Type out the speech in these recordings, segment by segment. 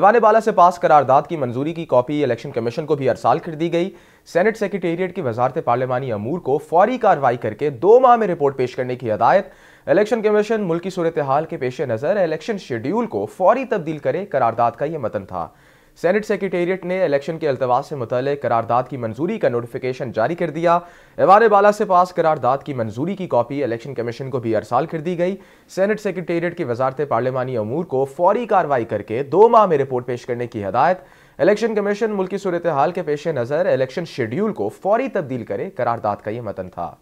दीवान बाला से पास करारदाद की मंजूरी की कॉपी इलेक्शन कमीशन को भी अरसाल कर दी गई सेनेट सेक्रेटेरिएट की वजारत पार्लियामानी अमूर को फौरी कार्रवाई करके दो माह में रिपोर्ट पेश करने की हदायत इलेक्शन कमीशन मुल्की सूरत हाल के पेश नज़र इलेक्शन शेड्यूल को फौरी तब्दील करे करारदाद का यह मतन था सेनेट सेक्रेटेरिएट ने इलेक्शन के अल्तवा से मुतल करारदाद की मंजूरी का नोटिफिकेशन जारी कर दिया एवान बाला से पास करारदाद की मंजूरी की कॉपी इलेक्शन कमीशन को भी अरसाल कर दी गई सेनेट सेक्रेटेरिएट की वजारत पार्लिमानी अमूर को फौरी कार्रवाई करके दो माह में रिपोर्ट पेश करने की हदायत इलेक्शन कमीशन मुल्की सूरत हाल के पेश नज़र इलेक्शन शेड्यूल को फौरी तब्दील करे करारदाद का यह मतन था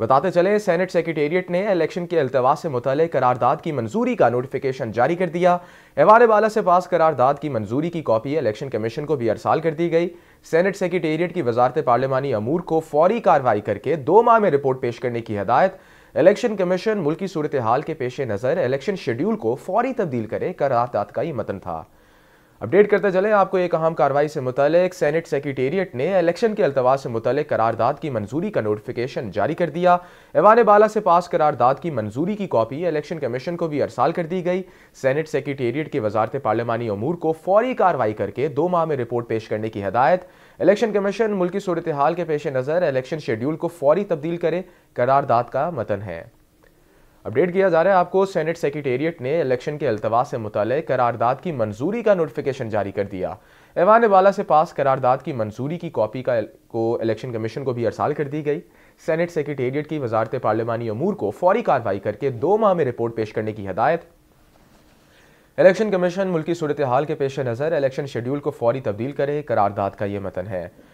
बताते चले सेनेट सेक्रेटेरिएट ने इलेक्शन के अल्तवा से मुतल करारदाद की मंजूरी का नोटिफिकेशन जारी कर दिया एवाल बाला से पास करारदाद की मंजूरी की कॉपी इलेक्शन कमीशन को भी अरसाल कर दी गई सेनेट सेक्रेटेरिएट की वजारत पार्लिमानी अमूर को फौरी कार्रवाई करके दो माह में रिपोर्ट पेश करने की हदायत इलेक्शन कमीशन मुल्की सूरत हाल के पेश नज़र इलेक्शन शेड्यूल को फौरी तब्दील करे करारदाद का ही मतन था अपडेट करते चले आपको एक अहम कार्रवाई से मुतलिक सेनेट सेक्रेटेरिएट ने इलेक्शन के अल्तवा से मुतलिक करारदाद की मंजूरी का नोटिफिकेशन जारी कर दिया ऐवान बाला से पास करारदाद की मंजूरी की कॉपी इलेक्शन कमीशन को भी अरसाल कर दी गई सेनेट सेक्रेटेरिएट की वजारत पार्लिमानी अमूर को फौरी कार्रवाई करके दो माह में रिपोर्ट पेश करने की हदायत इलेक्शन कमीशन मुल्की सूरत हाल के पेश नज़र इलेक्शन शेड्यूल को फौरी तब्दील करे करारदाद का मतन है अपडेट किया जा रहा है आपको सेनेट सेक्रेटेरिएट ने इलेक्शन के अल्तवा से मुतल करारदाद की मंजूरी का नोटिफिकेशन जारी कर दिया ऐवान वाला से पास करारदाद की मंजूरी की कॉपी का को इलेक्शन कमीशन को भी अरसाल कर दी गई सेनेट सेक्रेटेरिएट की वजारत पार्लियमानी अमूर को फौरी कार्रवाई करके दो माह में रिपोर्ट पेश करने की हदायत इलेक्शन कमीशन मुल्की सूरत हाल के पेश नज़र इलेक्शन शेड्यूल को फौरी तब्दील करे करारदाद का यह मतन है